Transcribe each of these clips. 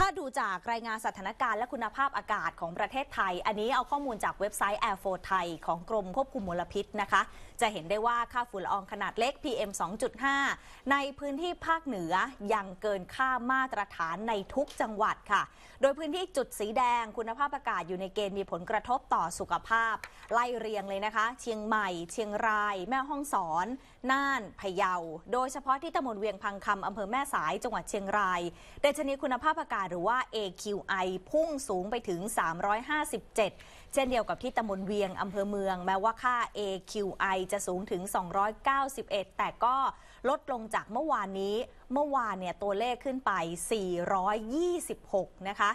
ถ้าดูจากรายงานสถานการณ์และคุณภาพอากาศของประเทศไทย อันนี้เอาข้อมูลจากเว็บไซต์ Air f o ฟไทยของกรมควบคุมมลพิษนะคะ จะเห็นได้ว่าค่าฝุ่นละอองขนาดเล็ก PM 2.5 ในพื้นที่ภาคเหนือยังเกินค่ามาตรฐานในทุกจังหวัดค่ะ โดยพื้นที่จุดสีแดงคุณภาพอากาศอยู่ในเกณฑ์มีผลกระทบต่อสุขภาพ ไล่เรียงเลยนะคะเชียงใหม่ เชียงราย แม่ฮ่องสอนน่านพะเยา โดยเฉพาะที่ตำบลเวียงพังคำอำเภอแม่สาย จังหวัดเชียงรายดัชนีคุณภาพอากาศหรือว่า AQI พุ่งสูงไปถึง 357 เช่นเดียวกับที่ตำบลเวียงอำเภอเมือง แม้ว่าค่า AQI จะสูงถึง 291 แต่ก็ลดลงจากเมื่อวานนี้ เมื่อวานเนี่ยตัวเลขขึ้นไป 426 นะคะ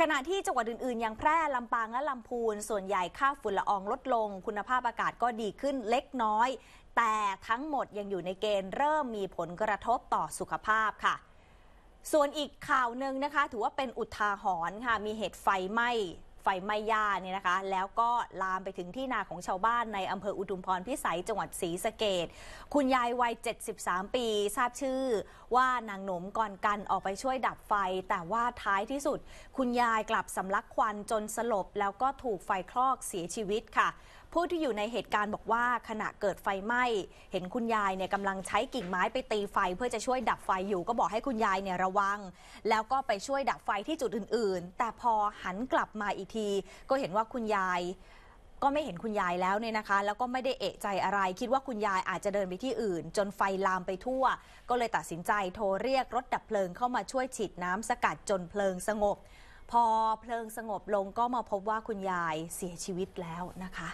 ขณะที่จังหวัดอื่น ๆ อย่างแพร่ลำปางและลำพูนส่วนใหญ่ค่าฝุ่นละอองลดลง คุณภาพอากาศก็ดีขึ้นเล็กน้อย แต่ทั้งหมดยังอยู่ในเกณฑ์เริ่มมีผลกระทบต่อสุขภาพค่ะส่วนอีกข่าวหนึ่งนะคะ ถือว่าเป็นอุทาหรณ์ค่ะ มีเหตุไฟไหม้ไฟไหม้ย่าเนี่ยนะคะแล้วก็ลามไปถึงที่นาของชาวบ้านในอำเภออุดุมพรพิสัยจังหวัดศรีสะเกดคุณยายวัย 73 ปี ทราบชื่อว่านางหนมก่อนกันออกไปช่วยดับไฟ แต่ว่าท้ายที่สุด คุณยายกลับสำลักควันจนสลบ แล้วก็ถูกไฟคลอกเสียชีวิตค่ะผู้ที่อยู่ในเหตุการณ์บอกว่า ขณะเกิดไฟไหม้เห็นคุณยายเนี่ยกำลังใช้กิ่งไม้ไปตีไฟเพื่อจะช่วยดับไฟอยู่ก็บอกให้คุณยายเนี่ยระวัง แล้วก็ไปช่วยดับไฟที่จุดอื่น ๆ แต่พอหันกลับมาอีกทีก็เห็นว่าคุณยาย ก็ไม่เห็นคุณยายแล้วเนี่ยนะคะ แล้วก็ไม่ได้เอะใจอะไร คิดว่าคุณยายอาจจะเดินไปที่อื่น จนไฟลามไปทั่ว ก็เลยตัดสินใจโทรเรียกรถดับเพลิงเข้ามาช่วยฉีดน้ำสกัดจนเพลิงสงบ พอเพลิงสงบลงก็มาพบว่าคุณยายเสียชีวิตแล้วนะคะ